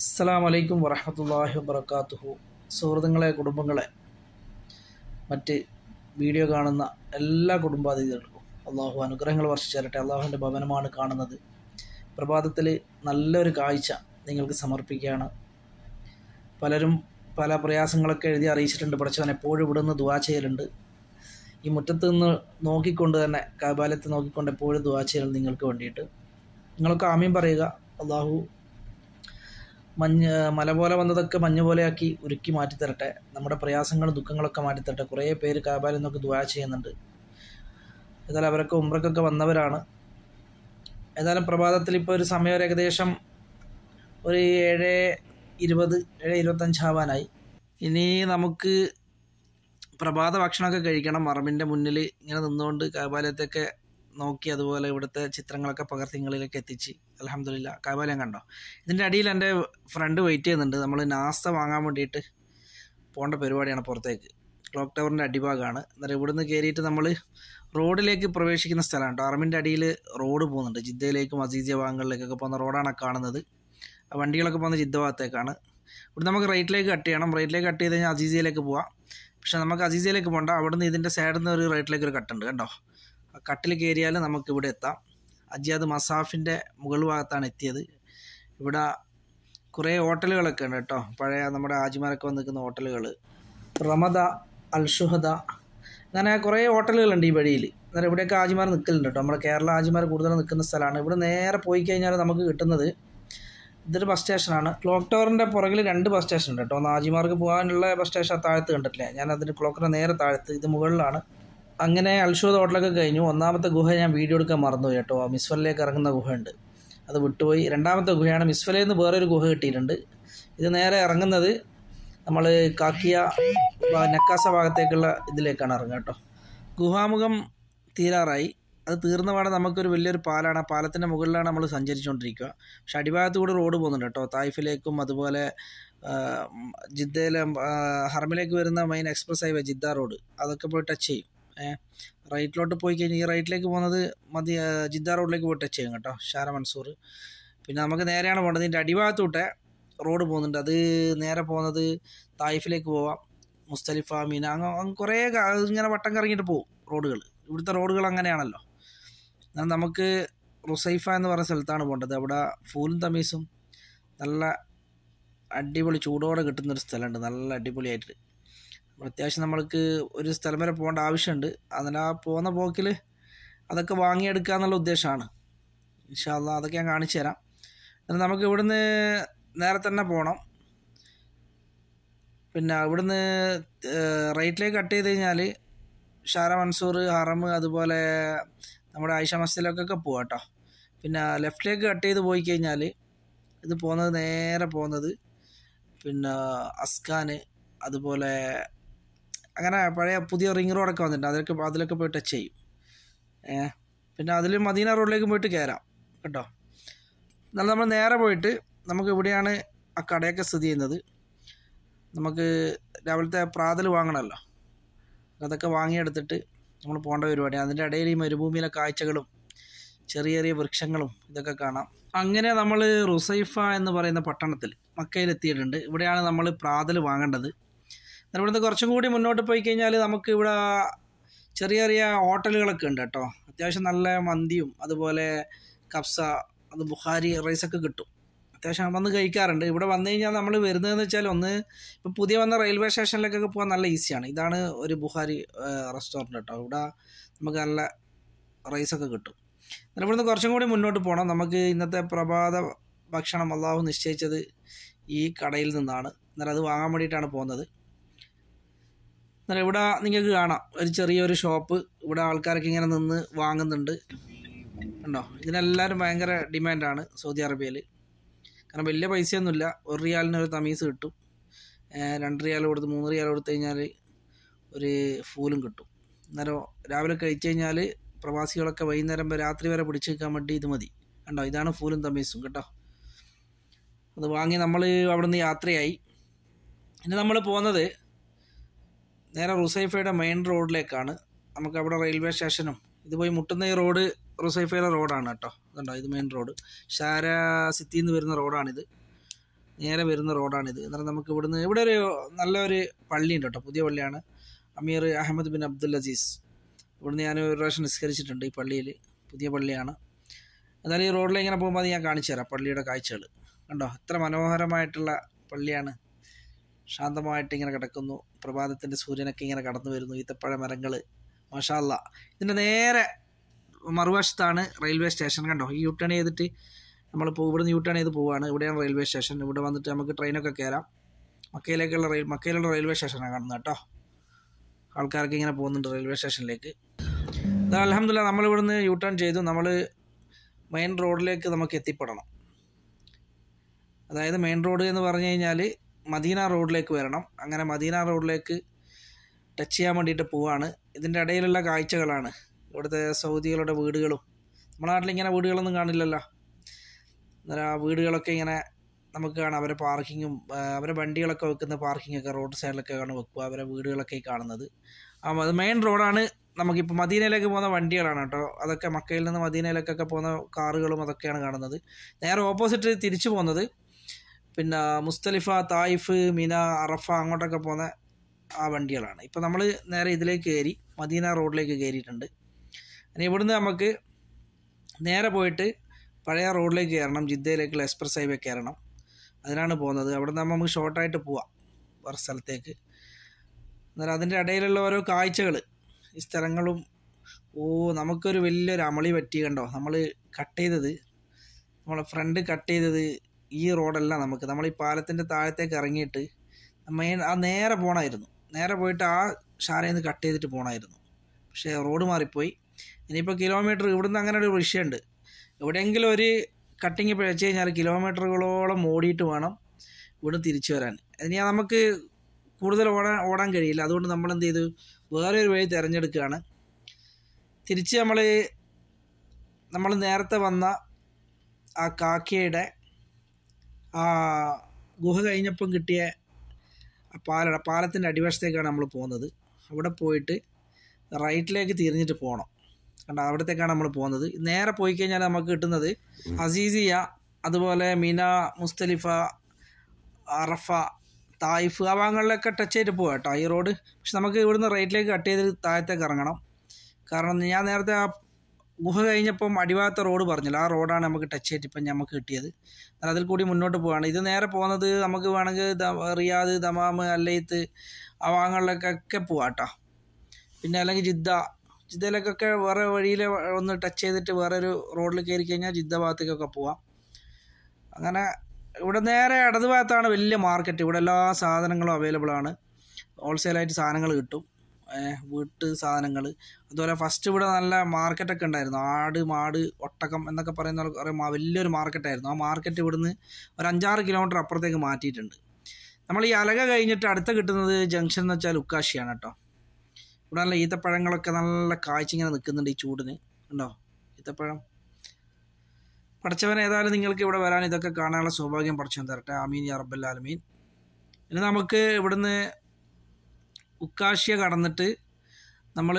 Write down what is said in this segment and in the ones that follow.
അസ്സാം വലൈക്കും വറഹമത്തല്ലാഹി വബർക്കാത്തുഹു സുഹൃത്തുക്കളെ കുടുംബങ്ങളെ മറ്റ് വീഡിയോ കാണുന്ന എല്ലാ കുടുംബാതിഥികൾക്കും അള്ളാഹു അനുഗ്രഹങ്ങൾ തരട്ടെ അള്ളാഹുവിൻ്റെ ഭവനമാണ് കാണുന്നത് പ്രഭാതത്തിൽ നല്ലൊരു കാഴ്ച നിങ്ങൾക്ക് സമർപ്പിക്കുകയാണ് പലരും പല പ്രയാസങ്ങളൊക്കെ എഴുതി അറിയിച്ചിട്ടുണ്ട് പഠിച്ചവൻ എപ്പോഴും ഇവിടെ നിന്ന് ദുവാ ചെയ്യലുണ്ട് ഈ മുറ്റത്ത് നിന്ന് നോക്കിക്കൊണ്ട് തന്നെ കാബാലത്ത് നോക്കിക്കൊണ്ട് എപ്പോഴും ദുവാ ചെയ്യലുണ്ട് നിങ്ങൾക്ക് വേണ്ടിയിട്ട് നിങ്ങളൊക്കെ ആമീൻ പറയുക അള്ളാഹു മഞ്ഞ് മല പോലെ വന്നതൊക്കെ മഞ്ഞ് പോലെയാക്കി ഉരുക്കി മാറ്റിത്തരട്ടെ നമ്മുടെ പ്രയാസങ്ങളും ദുഃഖങ്ങളൊക്കെ മാറ്റിത്തരട്ടെ കുറേ പേര് കാബാലിൽ നിന്നൊക്കെ ദുവാ ചെയ്യുന്നുണ്ട് ഏതായാലും അവരൊക്കെ ഉമ്രക്കൊക്കെ വന്നവരാണ് ഏതായാലും പ്രഭാതത്തിൽ ഇപ്പോൾ ഒരു സമയം ഒരു ഏകദേശം ഒരു ഏഴ് ഇരുപത് ഏഴ് ആവാനായി ഇനി നമുക്ക് പ്രഭാത ഭക്ഷണമൊക്കെ കഴിക്കണം മറമ്പിൻ്റെ മുന്നിൽ ഇങ്ങനെ നിന്നുകൊണ്ട് കാബാലയത്തൊക്കെ നോക്കി അതുപോലെ ഇവിടുത്തെ ചിത്രങ്ങളൊക്കെ പകർത്തിങ്ങളിലേക്ക് എത്തിച്ച് അലഹമില്ല കബാലയം കണ്ടോ ഇതിൻ്റെ അടിയിൽ എൻ്റെ ഫ്രണ്ട് വെയിറ്റ് ചെയ്യുന്നുണ്ട് നമ്മൾ നാസ്ത വാങ്ങാൻ വേണ്ടിയിട്ട് പോകേണ്ട പരിപാടിയാണ് പുറത്തേക്ക് ക്ലോക്ക് ടവറിൻ്റെ അടിഭാഗമാണ് അന്നേരം ഇവിടുന്ന് കയറിയിട്ട് നമ്മൾ റോഡിലേക്ക് പ്രവേശിക്കുന്ന സ്ഥലമാണ് കേട്ടോ അറമിൻ്റെ അടിയിൽ റോഡ് പോകുന്നുണ്ട് ജിദ്ദയിലേക്കും അസീസിയ ഭാഗങ്ങളിലേക്കൊക്കെ പോകുന്ന റോഡാണ് കാണുന്നത് വണ്ടികളൊക്കെ പോകുന്ന ജിദ്ദ ഭാഗത്തേക്കാണ് ഇവിടെ നമുക്ക് റൈറ്റിലേക്ക് കട്ട് ചെയ്യണം റൈറ്റിലേക്ക് കട്ട് ചെയ്ത് കഴിഞ്ഞാൽ അസീസിയയിലേക്ക് പോവാം പക്ഷെ നമുക്ക് അസീസിയയിലേക്ക് പോകണ്ട അവിടുന്ന് ഇതിൻ്റെ സൈഡിൽ നിന്ന് ഒരു റൈറ്റിലേക്ക് ഒരു കട്ടുണ്ട് കണ്ടോ ആ കട്ടിൽ കയറിയാൽ നമുക്ക് ഇവിടെ എത്താം അജിയാദ് മസാഫിൻ്റെ മുകൾ ഭാഗത്താണ് എത്തിയത് ഇവിടെ കുറേ ഹോട്ടലുകളൊക്കെ ഉണ്ട് കേട്ടോ പഴയ നമ്മുടെ ആജിമാരൊക്കെ വന്നിരിക്കുന്ന ഹോട്ടലുകൾ റമദ അൽഷുഹദ അങ്ങനെ കുറേ ഹോട്ടലുകളുണ്ട് ഈ വഴിയിൽ അന്നേരം ഇവിടെയൊക്കെ ആജിമാർ നിൽക്കലുണ്ട് കേട്ടോ നമ്മുടെ കേരള ആജിമാർ കൂടുതലും നിൽക്കുന്ന സ്ഥലമാണ് ഇവിടെ നേരെ പോയി കഴിഞ്ഞാൽ നമുക്ക് കിട്ടുന്നത് ഇതൊരു ബസ് സ്റ്റേഷനാണ് ക്ലോക്ക് ടവറിൻ്റെ പുറകിൽ രണ്ട് ബസ് സ്റ്റേഷൻ ഉണ്ട് കേട്ടോ ഒന്ന് ആജിമാർക്ക് പോകാനുള്ള ബസ് സ്റ്റേഷൻ താഴത്ത് കണ്ടിട്ടില്ല ഞാൻ അതിന് ക്ലോക്കിൻ്റെ നേരെ താഴത്ത് ഇത് മുകളിലാണ് അങ്ങനെ അൽഷോദ് ഹോട്ടലൊക്കെ കഴിഞ്ഞു ഒന്നാമത്തെ ഗുഹ ഞാൻ വീഡിയോ എടുക്കാൻ മറന്നുപോയി കേട്ടോ മിസ്വലിലേക്ക് ഇറങ്ങുന്ന ഗുഹയുണ്ട് അത് വിട്ടുപോയി രണ്ടാമത്തെ ഗുഹയാണ് മിസ്വലയിൽ നിന്ന് വേറൊരു ഗുഹ കിട്ടിയിട്ടുണ്ട് ഇത് നേരെ ഇറങ്ങുന്നത് നമ്മൾ കാക്കിയ നക്കാസ ഭാഗത്തേക്കുള്ള ഇതിലേക്കാണ് ഇറങ്ങുക കേട്ടോ ഗുഹാമുഖം തീരാറായി അത് തീർന്നപാടെ നമുക്കൊരു വലിയൊരു പാലാണ് ആ പാലത്തിൻ്റെ മുകളിലാണ് നമ്മൾ സഞ്ചരിച്ചുകൊണ്ടിരിക്കുക പക്ഷെ അടിഭാഗത്തു കൂടെ റോഡ് പോകുന്നുണ്ട് കേട്ടോ തായ്ഫിലേക്കും അതുപോലെ ജിദ്ദയിലെ ഹർമിലേക്ക് വരുന്ന main express highway Jeddah road അതൊക്കെ പോയി ടച്ച് ചെയ്യും റൈറ്റിലോട്ട് പോയി കഴിഞ്ഞാൽ ഈ റൈറ്റിലേക്ക് പോകുന്നത് മതി ജിദ്ദ റോഡിലേക്ക് പോയി ടച്ച് ചെയ്യും കേട്ടോ ഷാര മൻസൂർ പിന്നെ നമുക്ക് നേരെയാണ് പോകേണ്ടത് ഇതിൻ്റെ അടിഭാഗത്തൂട്ടെ റോഡ് പോകുന്നുണ്ട് അത് നേരെ പോകുന്നത് തായിഫിലേക്ക് പോവാം മുസ്തലിഫ മീന അങ്ങ് കുറേ ഇങ്ങനെ വട്ടം കറങ്ങിയിട്ട് പോകും റോഡുകൾ ഇവിടുത്തെ റോഡുകൾ അങ്ങനെയാണല്ലോ എന്നാൽ നമുക്ക് റുസൈഫ എന്ന് പറഞ്ഞ സ്ഥലത്താണ് പോകേണ്ടത് അവിടെ ഫൂലും തമീസും നല്ല അടിപൊളി ചൂടോടെ കിട്ടുന്നൊരു സ്ഥലമുണ്ട് നല്ല അടിപൊളിയായിട്ട് അത്യാവശ്യം നമ്മൾക്ക് ഒരു സ്ഥലം വരെ പോകേണ്ട ആവശ്യമുണ്ട് അതിനാ പോകുന്ന പോക്കിൽ അതൊക്കെ വാങ്ങിയെടുക്കുക എന്നുള്ള ഉദ്ദേശമാണ് ഇൻഷാല്ല അതൊക്കെ ഞാൻ കാണിച്ചു തരാം എന്നാൽ നമുക്ക് ഇവിടുന്ന് നേരെ തന്നെ പോകണം പിന്നെ ഇവിടുന്ന് റൈറ്റിലേക്ക് കട്ട് ചെയ്ത് കഴിഞ്ഞാൽ ഷാര മൻസൂർ ഹറം അതുപോലെ നമ്മുടെ ആയിഷ മസ്ജിദിലേക്കൊക്കെ പോവാം കേട്ടോ പിന്നെ ലെഫ്റ്റിലേക്ക് കട്ട് ചെയ്ത് പോയി കഴിഞ്ഞാൽ ഇത് പോകുന്നത് നേരെ പോകുന്നത് പിന്നെ അസ്കാന് അതുപോലെ അങ്ങനെ പഴയ പുതിയ റിംഗ് റോഡൊക്കെ വന്നിട്ടുണ്ട് അതിലൊക്കെ അതിലൊക്കെ പോയി ടച്ച് ചെയ്യും പിന്നെ അതിൽ മദീന റോഡിലേക്ക് പോയിട്ട് കയറാം കേട്ടോ എന്നാൽ നമ്മൾ നേരെ പോയിട്ട് നമുക്ക് ഇവിടെയാണ് ആ കടയൊക്കെ സ്ഥിതി ചെയ്യുന്നത് നമുക്ക് രാവിലത്തെ പ്രാതൽ വാങ്ങണമല്ലോ അതൊക്കെ വാങ്ങിയെടുത്തിട്ട് നമ്മൾ പോകേണ്ട പരിപാടി അതിൻ്റെ ഇടയിൽ ഈ മരുഭൂമിയിലെ കാഴ്ചകളും ചെറിയ ചെറിയ വൃക്ഷങ്ങളും ഇതൊക്കെ കാണാം അങ്ങനെ നമ്മൾ റുസൈഫ എന്ന് പറയുന്ന പട്ടണത്തിൽ മക്കയിലെത്തിയിട്ടുണ്ട് ഇവിടെയാണ് നമ്മൾ പ്രാതൽ വാങ്ങേണ്ടത് എന്നാൽ ഇവിടുന്ന് കുറച്ചും കൂടി മുന്നോട്ട് പോയി കഴിഞ്ഞാൽ നമുക്ക് ഇവിടെ ചെറിയ ചെറിയ ഹോട്ടലുകളൊക്കെ ഉണ്ട് കേട്ടോ അത്യാവശ്യം നല്ല മന്തിയും അതുപോലെ കപ്സ അത് ബുഹാരി റൈസൊക്കെ കിട്ടും അത്യാവശ്യം വന്ന് കഴിക്കാറുണ്ട് ഇവിടെ വന്നു കഴിഞ്ഞാൽ നമ്മൾ വരുന്നതെന്ന് വെച്ചാൽ ഒന്ന് ഇപ്പോൾ പുതിയ വന്ന റെയിൽവേ സ്റ്റേഷനിലേക്കൊക്കെ പോകാൻ നല്ല ഈസിയാണ് ഇതാണ് ഒരു ബുഹാരി റെസ്റ്റോറൻറ്റ് കേട്ടോ ഇവിടെ നമുക്ക് നല്ല റൈസൊക്കെ കിട്ടും എന്നാൽ ഇവിടുന്ന് കുറച്ചും കൂടി മുന്നോട്ട് പോകണം നമുക്ക് ഇന്നത്തെ പ്രഭാത ഭക്ഷണം അള്ളാഹു നിശ്ചയിച്ചത് ഈ കടയിൽ നിന്നാണ് എന്നാലും അത് വാങ്ങാൻ വേണ്ടിയിട്ടാണ് പോകുന്നത് എന്നാലും ഇവിടെ നിങ്ങൾക്ക് കാണാം ഒരു ചെറിയൊരു ഷോപ്പ് ഇവിടെ ആൾക്കാരൊക്കെ ഇങ്ങനെ നിന്ന് വാങ്ങുന്നുണ്ട് ഉണ്ടോ ഇതിനെല്ലാവരും ഭയങ്കര ഡിമാൻഡാണ് സൗദി അറേബ്യയിൽ കാരണം വലിയ പൈസയൊന്നുമില്ല ഒരു റിയാലിന് ഒരു തമീസ് കിട്ടും രണ്ട് റിയാൽ കൊടുത്ത് മൂന്ന് റിയാൽ കൊടുത്തു കഴിഞ്ഞാൽ ഒരു ഫൂലും കിട്ടും അന്നേരം രാവിലെ കഴിച്ചു കഴിഞ്ഞാൽ പ്രവാസികളൊക്കെ വൈകുന്നേരം വരെ രാത്രി വരെ പിടിച്ചു നിൽക്കാൻ വേണ്ടി ഇത് മതി കണ്ടോ ഇതാണ് ഫൂലും തമീസും കേട്ടോ അത് വാങ്ങി നമ്മൾ അവിടുന്ന് യാത്രയായി പിന്നെ നമ്മൾ പോകുന്നത് നേരെ റുസൈഫയുടെ മെയിൻ റോഡിലേക്കാണ് നമുക്ക് അവിടെ റെയിൽവേ സ്റ്റേഷനും ഇത് പോയി മുട്ടുന്ന ഈ റോഡ് റുസൈഫയുടെ റോഡാണ് കേട്ടോ ഇതുണ്ടോ ഇത് മെയിൻ റോഡ് ഷാര സിറ്റിയിൽ നിന്ന് വരുന്ന റോഡാണിത് നേരെ വരുന്ന റോഡാണിത് എന്നാൽ നമുക്ക് ഇവിടുന്ന് ഇവിടെ ഒരു നല്ലൊരു പള്ളിയുണ്ട് കേട്ടോ പുതിയ പള്ളിയാണ് Ameer Ahmed bin Abdul Aziz ഇവിടുന്ന് ഞാൻ ഒരു പ്രാവശ്യം നിസ്കരിച്ചിട്ടുണ്ട് ഈ പള്ളിയിൽ പുതിയ പള്ളിയാണ് എന്നാലും ഈ റോഡിൽ ഇങ്ങനെ പോകുമ്പോൾ അത് ഞാൻ കാണിച്ചു തരാം പള്ളിയുടെ കാഴ്ചകൾ കണ്ടോ എത്ര മനോഹരമായിട്ടുള്ള പള്ളിയാണ് ശാന്തമായിട്ട് ഇങ്ങനെ കിടക്കുന്നു പ്രഭാതത്തിൻ്റെ സൂര്യനൊക്കെ ഇങ്ങനെ കടന്നു വരുന്നു ഈത്തപ്പഴ മരങ്ങൾ മഷാല്ല ഇതിൻ്റെ നേരെ മറുവശത്താണ് റെയിൽവേ സ്റ്റേഷൻ കണ്ടോ ഈ യു ടേൺ ചെയ്തിട്ട് നമ്മൾ ഇവിടുന്ന് യു ടേൺ ചെയ്ത് പോവുകയാണ് ഇവിടെയാണ് റെയിൽവേ സ്റ്റേഷൻ ഇവിടെ വന്നിട്ട് നമുക്ക് ട്രെയിനൊക്കെ കയറാം മക്കയിലേക്കുള്ള റെയിൽ മക്കയിലുള്ള റെയിൽവേ സ്റ്റേഷനാണ് കാണുന്നത് കേട്ടോ ആൾക്കാർക്ക് ഇങ്ങനെ പോകുന്നുണ്ട് റെയിൽവേ സ്റ്റേഷനിലേക്ക് അലഹമില്ല നമ്മളിവിടുന്ന് യു ടേൺ ചെയ്തു നമ്മൾ മെയിൻ റോഡിലേക്ക് നമുക്ക് എത്തിപ്പെടണം അതായത് മെയിൻ റോഡ് എന്ന് പറഞ്ഞു കഴിഞ്ഞാൽ മദീന റോഡിലേക്ക് വരണം അങ്ങനെ മദീന റോഡിലേക്ക് ടച്ച് ചെയ്യാൻ വേണ്ടിയിട്ട് പോവാണ് ഇതിൻ്റെ ഇടയിലുള്ള കാഴ്ചകളാണ് ഇവിടുത്തെ സൗദികളുടെ വീടുകളും നമ്മുടെ നാട്ടിൽ ഇങ്ങനെ വീടുകളൊന്നും കാണില്ലല്ലോ അന്നേരം ആ വീടുകളൊക്കെ ഇങ്ങനെ നമുക്ക് കാണാം അവരെ പാർക്കിങ്ങും അവരെ വണ്ടികളൊക്കെ വെക്കുന്ന പാർക്കിങ്ങൊക്കെ റോഡ് സൈഡിലൊക്കെ ആണ് വെക്കുക അവരെ വീടുകളൊക്കെ കാണുന്നത് ആ അത് മെയിൻ റോഡാണ് നമുക്കിപ്പോൾ മദീനയിലേക്ക് പോകുന്ന വണ്ടികളാണ് കേട്ടോ അതൊക്കെ മക്കയിൽ നിന്ന് മദീനയിലേക്കൊക്കെ പോകുന്ന കാറുകളും അതൊക്കെയാണ് കാണുന്നത് നേരെ ഓപ്പോസിറ്റ് തിരിച്ചു പോകുന്നത് പിന്നെ മുസ്തലിഫ തായിഫ് മിന അറഫ അങ്ങോട്ടൊക്കെ പോകുന്ന ആ വണ്ടികളാണ് ഇപ്പോൾ നമ്മൾ നേരെ ഇതിലേക്ക് കയറി മദീന റോഡിലേക്ക് കയറിയിട്ടുണ്ട് ഇനി ഇവിടുന്ന് നമുക്ക് നേരെ പോയിട്ട് പഴയ റോഡിലേക്ക് കയറണം ജിദ്ദയിലേക്കുള്ള എക്സ്പ്രസ് ഹൈവേ കയറണം അതിനാണ് പോകുന്നത് അവിടെ നിന്ന് നമുക്ക് ഷോർട്ടായിട്ട് പോവാം വേറെ സ്ഥലത്തേക്ക് എന്നാൽ അതിൻ്റെ ഇടയിലുള്ള ഓരോ കാഴ്ചകൾ ഈ സ്ഥലങ്ങളും ഓ നമുക്കൊരു വലിയൊരു അമളി പറ്റി കണ്ടോ നമ്മൾ കട്ട് ചെയ്തത് നമ്മളെ ഫ്രണ്ട് കട്ട് ചെയ്തത് ഈ റോഡല്ല നമുക്ക് നമ്മൾ ഈ പാലത്തിൻ്റെ താഴത്തേക്ക് ഇറങ്ങിയിട്ട് മെയിൻ ആ നേരെ പോകണമായിരുന്നു നേരെ പോയിട്ട് ആ ഷാരയിൽ നിന്ന് കട്ട് ചെയ്തിട്ട് പോകണമായിരുന്നു പക്ഷേ റോഡ് മാറിപ്പോയി ഇനിയിപ്പോൾ കിലോമീറ്റർ ഇവിടുന്ന് അങ്ങനെ ഒരു വിഷയമുണ്ട് എവിടെയെങ്കിലും ഒരു കട്ടിങ് വെച്ച് കഴിഞ്ഞാൽ കിലോമീറ്ററുകളോളം ഓടിയിട്ട് വേണം ഇവിടുന്ന് തിരിച്ചു വരാൻ ഇനി നമുക്ക് കൂടുതൽ ഓടാൻ ഓടാൻ കഴിയില്ല അതുകൊണ്ട് നമ്മൾ എന്ത് ചെയ്തു വേറെ ഒരു വഴി തിരഞ്ഞെടുക്കുകയാണ് തിരിച്ച് നമ്മൾ നമ്മൾ നേരത്തെ വന്ന ആ കാക്കയുടെ ആ ഗുഹ കഴിഞ്ഞപ്പം കിട്ടിയ പാലട പാലത്തിൻ്റെ അടിവശത്തേക്കാണ് നമ്മൾ പോകുന്നത് അവിടെ പോയിട്ട് റൈറ്റിലേക്ക് തിരിഞ്ഞിട്ട് പോകണം കണ്ട അവിടത്തേക്കാണ് നമ്മൾ പോകുന്നത് നേരെ പോയി കഴിഞ്ഞാൽ നമുക്ക് കിട്ടുന്നത് അസീസിയ അതുപോലെ മിന മുസ്തലിഫ അറഫ തായിഫ് ആ ഭാഗങ്ങളിലൊക്കെ ടച്ച് ചെയ്തിട്ട് പോകാം കേട്ടോ ഈ റോഡ് പക്ഷെ നമുക്ക് ഇവിടുന്ന് റൈറ്റിലേക്ക് കട്ട് ചെയ്ത് താഴത്തേക്ക് ഇറങ്ങണം കാരണം ഞാൻ നേരത്തെ ആ ഗുഹ കഴിഞ്ഞപ്പം അടിവാത്ത റോഡ് പറഞ്ഞല്ലോ ആ റോഡാണ് നമുക്ക് ടച്ച് ചെയ്തിട്ട് ഇപ്പം നമുക്ക് കിട്ടിയത് അതിൽ കൂടി മുന്നോട്ട് പോവാണ് ഇത് നേരെ പോകുന്നത് നമുക്ക് വേണമെങ്കിൽ റിയാദ് ദമാമ് അല്ലയത്ത് ആ പോവാട്ടോ പിന്നെ അല്ലെങ്കിൽ ജിദ്ദ ജിദ്ദയിലേക്കൊക്കെ വേറെ വഴിയിൽ ഒന്ന് ടച്ച് ചെയ്തിട്ട് വേറൊരു റോഡിൽ കയറി കഴിഞ്ഞാൽ ജിദ്ദ ഭാഗത്തേക്കൊക്കെ പോവാം അങ്ങനെ ഇവിടെ നേരെ ഇടതുഭാഗത്താണ് വലിയ മാർക്കറ്റ് ഇവിടെ എല്ലാ സാധനങ്ങളും അവൈലബിൾ ആണ് ഹോൾസെയിലായിട്ട് സാധനങ്ങൾ കിട്ടും വീട്ട് സാധനങ്ങൾ അതുപോലെ ഫസ്റ്റ് ഇവിടെ നല്ല മാർക്കറ്റൊക്കെ ഉണ്ടായിരുന്നു ആട് മാട് ഒട്ടകം എന്നൊക്കെ പറയുന്ന വലിയൊരു മാർക്കറ്റായിരുന്നു ആ മാർക്കറ്റ് ഇവിടുന്ന് ഒരു അഞ്ചാറ് കിലോമീറ്റർ അപ്പുറത്തേക്ക് മാറ്റിയിട്ടുണ്ട് നമ്മൾ ഈ അലക കഴിഞ്ഞിട്ട് അടുത്ത കിട്ടുന്നത് ജംഗ്ഷൻ എന്ന് വെച്ചാൽ ഉക്കാശിയാണ് കേട്ടോ ഇവിടെ നല്ല ഈത്തപ്പഴങ്ങളൊക്കെ നല്ല കാഴ്ച ഇങ്ങനെ നിൽക്കുന്നുണ്ട് ഈ ചൂടിന് ഉണ്ടോ ഈത്തപ്പഴം പഠിച്ചവൻ ഏതായാലും നിങ്ങൾക്ക് ഇവിടെ വരാൻ ഇതൊക്കെ കാണാനുള്ള സൗഭാഗ്യം പഠിച്ചു തരട്ടെ അമീൻ യാ റബ്ബൽ ആലമീൻ ഇനി നമുക്ക് ഇവിടുന്ന് ഉക്കാശ്യ കടന്നിട്ട് നമ്മൾ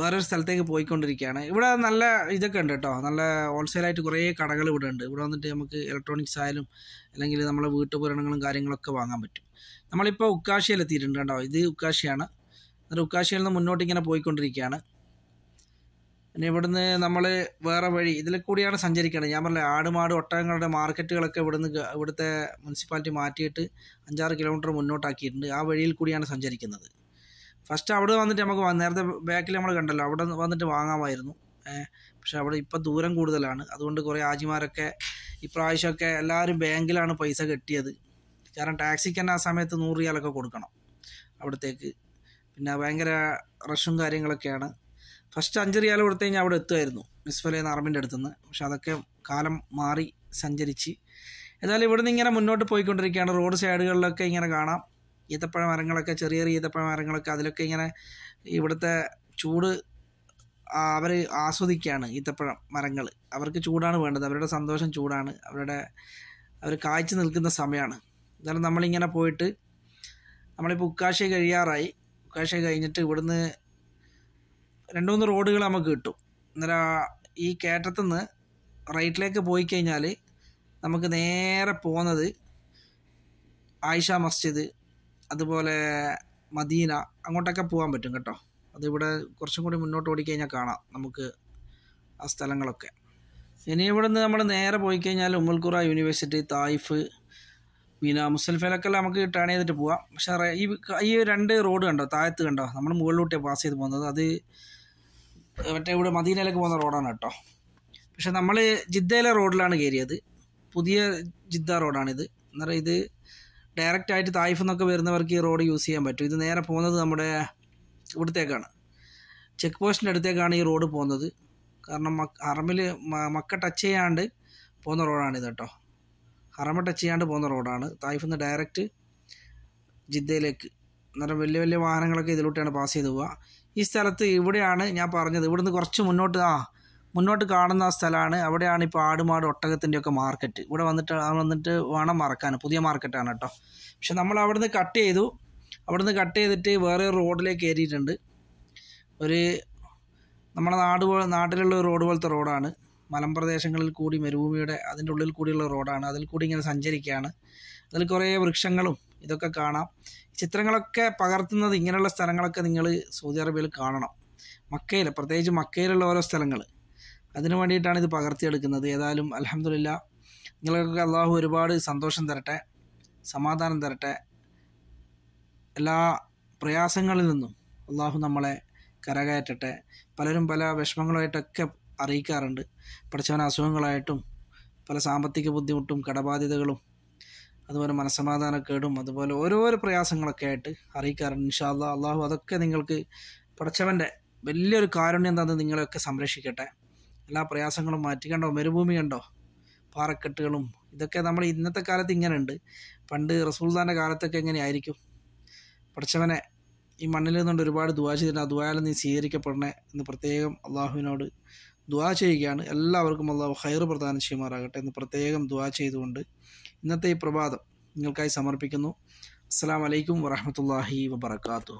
വേറൊരു സ്ഥലത്തേക്ക് പോയിക്കൊണ്ടിരിക്കുകയാണ് ഇവിടെ നല്ല ഇതൊക്കെ ഉണ്ട് കേട്ടോ നല്ല ഹോൾസെയിലായിട്ട് കുറേ കടകൾ ഇവിടെ ഉണ്ട് ഇവിടെ വന്നിട്ട് നമുക്ക് ഇലക്ട്രോണിക്സ് ആയാലും അല്ലെങ്കിൽ നമ്മളെ വീട്ടുപകരണങ്ങളും കാര്യങ്ങളൊക്കെ വാങ്ങാൻ പറ്റും നമ്മളിപ്പോൾ ഉക്കാശിയിൽ എത്തിയിട്ടുണ്ട് കേട്ടോ ഇത് ഉക്കാശിയാണ് എന്നിട്ട് ഉക്കാശിയിൽ നിന്ന് മുന്നോട്ട് ഇങ്ങനെ പോയിക്കൊണ്ടിരിക്കുകയാണ് പിന്നെ ഇവിടുന്ന് നമ്മൾ വേറെ വഴി ഇതിൽ കൂടിയാണ് സഞ്ചരിക്കുന്നത് ഞാൻ പറഞ്ഞില്ലേ ആടുമാട് ഒട്ടകങ്ങളുടെ മാർക്കറ്റുകളൊക്കെ ഇവിടുന്ന് ഇവിടുത്തെ മുനിസിപ്പാലിറ്റി മാറ്റിയിട്ട് അഞ്ചാറ് കിലോമീറ്റർ മുന്നോട്ടാക്കിയിട്ടുണ്ട് ആ വഴിയിൽ കൂടിയാണ് സഞ്ചരിക്കുന്നത് ഫസ്റ്റ് അവിടെ വന്നിട്ട് നമുക്ക് നേരത്തെ ബാക്കിൽ നമ്മൾ കണ്ടല്ലോ അവിടെ വന്നിട്ട് വാങ്ങാമായിരുന്നു പക്ഷെ അവിടെ ഇപ്പം ദൂരം കൂടുതലാണ് അതുകൊണ്ട് കുറേ ആജിമാരൊക്കെ ഇപ്രാവശ്യമൊക്കെ എല്ലാവരും ബാങ്കിലാണ് പൈസ കെട്ടിയത് കാരണം ടാക്സിക്ക് തന്നെ ആ സമയത്ത് നൂറ് റിയാലൊക്കെ കൊടുക്കണം അവിടത്തേക്ക് പിന്നെ ഭയങ്കര റഷും കാര്യങ്ങളൊക്കെയാണ് ഫസ്റ്റ് അഞ്ച് റിയാൽ കൊടുത്തു കഴിഞ്ഞാൽ അവിടെ എത്തുമായിരുന്നു മിസ്ഫലെ നാർമിൻ്റെ അടുത്തുനിന്ന് പക്ഷെ അതൊക്കെ കാലം മാറി സഞ്ചരിച്ച് ഏതായാലും ഇവിടുന്ന് ഇങ്ങനെ മുന്നോട്ട് പോയിക്കൊണ്ടിരിക്കുകയാണ് റോഡ് സൈഡുകളിലൊക്കെ ഇങ്ങനെ കാണാം ഈത്തപ്പഴ മരങ്ങളൊക്കെ ചെറിയ ചെറിയ ഈത്തപ്പഴ മരങ്ങളൊക്കെ അതിലൊക്കെ ഇങ്ങനെ ഇവിടുത്തെ ചൂട് അവർ ആസ്വദിക്കുകയാണ് ഈത്തപ്പഴം മരങ്ങൾ അവർക്ക് ചൂടാണ് വേണ്ടത് അവരുടെ സന്തോഷം ചൂടാണ് അവരുടെ അവർ കാഴ്ച നിൽക്കുന്ന സമയമാണ് എന്നാലും നമ്മളിങ്ങനെ പോയിട്ട് നമ്മളിപ്പോൾ ഉക്കാശ കഴിയാറായി ഉക്കാശ കഴിഞ്ഞിട്ട് ഇവിടുന്ന് രണ്ട് മൂന്ന് റോഡുകൾ നമുക്ക് കിട്ടും എന്നാൽ ഈ കയറ്റത്തുനിന്ന് റൈറ്റിലേക്ക് പോയി കഴിഞ്ഞാൽ നമുക്ക് നേരെ പോകുന്നത് ആയിഷ മസ്ജിദ് അതുപോലെ മദീന അങ്ങോട്ടൊക്കെ പോകാൻ പറ്റും കേട്ടോ അതിവിടെ കുറച്ചും കൂടി മുന്നോട്ട് ഓടിക്കഴിഞ്ഞാൽ കാണാം നമുക്ക് ആ സ്ഥലങ്ങളൊക്കെ ഇനി ഇവിടെ നിന്ന് നമ്മൾ നേരെ പോയി കഴിഞ്ഞാൽ ഉമ്മൽഖുറ യൂണിവേഴ്സിറ്റി തായിഫ് പിന്നെ മുസൽഫയിലൊക്കെ നമുക്ക് ടേൺ ചെയ്തിട്ട് പോവാം പക്ഷേ ഈ ഈ രണ്ട് റോഡ് കണ്ടോ താഴത്ത് കണ്ടോ നമ്മൾ മുകളിലോട്ടേ പാസ് ചെയ്ത് പോകുന്നത് അത് മറ്റേ ഇവിടെ മദീനയിലേക്ക് പോകുന്ന റോഡാണ് കേട്ടോ പക്ഷെ നമ്മൾ ജിദ്ദയിലെ റോഡിലാണ് കയറിയത് പുതിയ ജിദ്ദ റോഡാണിത് എന്ന് ഇത് ഡയറക്റ്റ് ആയിട്ട് തായിഫ് എന്നൊക്കെ വരുന്നവർക്ക് ഈ റോഡ് യൂസ് ചെയ്യാൻ പറ്റും ഇത് നേരെ പോകുന്നത് നമ്മുടെ ഇവിടത്തേക്കാണ് ചെക്ക് പോസ്റ്റിൻ്റെ അടുത്തേക്കാണ് ഈ റോഡ് പോകുന്നത് കാരണം ഹറമിൽ മക്ക ടച്ച് ചെയ്യാണ്ട് പോകുന്ന റോഡാണിത് കേട്ടോ ഹറമ ടച്ച് ചെയ്യാണ്ട് പോകുന്ന റോഡാണ് തായിഫിൽ നിന്ന് ഡയറക്റ്റ് ജിദ്ദയിലേക്ക് നല്ല വലിയ വലിയ വാഹനങ്ങളൊക്കെ ഇതിലൂടെയാണ് പാസ് ചെയ്തു പോവുക ഈ സ്ഥലത്ത് ഇവിടെയാണ് ഞാൻ പറഞ്ഞത് ഇവിടുന്ന് കുറച്ച് മുന്നോട്ട് ആ മുന്നോട്ട് കാണുന്ന ആ സ്ഥലമാണ് അവിടെയാണ് ഇപ്പോൾ ആടുമാട് ഒട്ടകത്തിൻ്റെ ഒക്കെ മാർക്കറ്റ് ഇവിടെ വന്നിട്ട് വന്നിട്ട് വേണം മറക്കാൻ പുതിയ മാർക്കറ്റാണ് കേട്ടോ പക്ഷെ നമ്മൾ അവിടുന്ന് കട്ട് ചെയ്തു അവിടുന്ന് കട്ട് ചെയ്തിട്ട് വേറെ റോഡിലേക്ക് കയറിയിട്ടുണ്ട് ഒരു നമ്മുടെ നാട് പോലെ നാട്ടിലുള്ള റോഡ് പോലത്തെ റോഡാണ് മലമ്പ്രദേശങ്ങളിൽ കൂടി മരുഭൂമിയുടെ അതിൻ്റെ ഉള്ളിൽ കൂടിയുള്ള റോഡാണ് അതിൽ കൂടി ഇങ്ങനെ സഞ്ചരിക്കുകയാണ് അതിൽ കുറേ വൃക്ഷങ്ങളും ഇതൊക്കെ കാണാം ചിത്രങ്ങളൊക്കെ പകർത്തുന്നത് ഇങ്ങനെയുള്ള സ്ഥലങ്ങളൊക്കെ നിങ്ങൾ സൗദി അറേബ്യയിൽ കാണണം മക്കയിൽ പ്രത്യേകിച്ച് മക്കയിലുള്ള ഓരോ സ്ഥലങ്ങൾ അതിനു വേണ്ടിയിട്ടാണ് ഇത് പകർത്തിയെടുക്കുന്നത് ഏതായാലും അലഹമില്ല നിങ്ങൾക്കൊക്കെ അള്ളാഹു ഒരുപാട് സന്തോഷം തരട്ടെ സമാധാനം തരട്ടെ എല്ലാ പ്രയാസങ്ങളിൽ നിന്നും അള്ളാഹു നമ്മളെ കരകയറ്റട്ടെ പലരും പല വിഷമങ്ങളുമായിട്ടൊക്കെ അറിയിക്കാറുണ്ട് പഠിച്ചവൻ അസുഖങ്ങളായിട്ടും പല സാമ്പത്തിക ബുദ്ധിമുട്ടും കടബാധ്യതകളും അതുപോലെ മനസ്സമാധാനക്കേടും അതുപോലെ ഓരോരോ പ്രയാസങ്ങളൊക്കെ ആയിട്ട് അറിയിക്കാറുണ്ട് ഇൻഷാല്ല അള്ളാഹു അതൊക്കെ നിങ്ങൾക്ക് പഠിച്ചവൻ്റെ വലിയൊരു കാരുണ്യം തന്നെ നിങ്ങളെയൊക്കെ സംരക്ഷിക്കട്ടെ എല്ലാ പ്രയാസങ്ങളും മാറ്റി കണ്ടോ മരുഭൂമി കണ്ടോ പാറക്കെട്ടുകളും ഇതൊക്കെ നമ്മൾ ഇന്നത്തെ കാലത്ത് ഇങ്ങനെ ഉണ്ട് പണ്ട് റസൂൽദാൻ്റെ കാലത്തൊക്കെ എങ്ങനെയായിരിക്കും പഠിച്ചവനെ ഈ മണ്ണിൽ നിന്നുകൊണ്ട് ഒരുപാട് ദുവാ ചെയ്തിട്ടുണ്ട് ആ ദുവായാലും നീ സ്വീകരിക്കപ്പെടണേ എന്ന് പ്രത്യേകം അള്ളാഹുവിനോട് ദുവാ ചെയ്യുകയാണ് എല്ലാവർക്കും അള്ളാഹു ഹൈർ പ്രദാനം ചെയ്യുമാറാകട്ടെ എന്ന് പ്രത്യേകം ദുവാ ചെയ്തുകൊണ്ട് ഇന്നത്തെ ഈ പ്രഭാതം നിങ്ങൾക്കായി സമർപ്പിക്കുന്നു അസ്സാം വലൈക്കും വറഹമത്തല്ലാഹി വാത്തു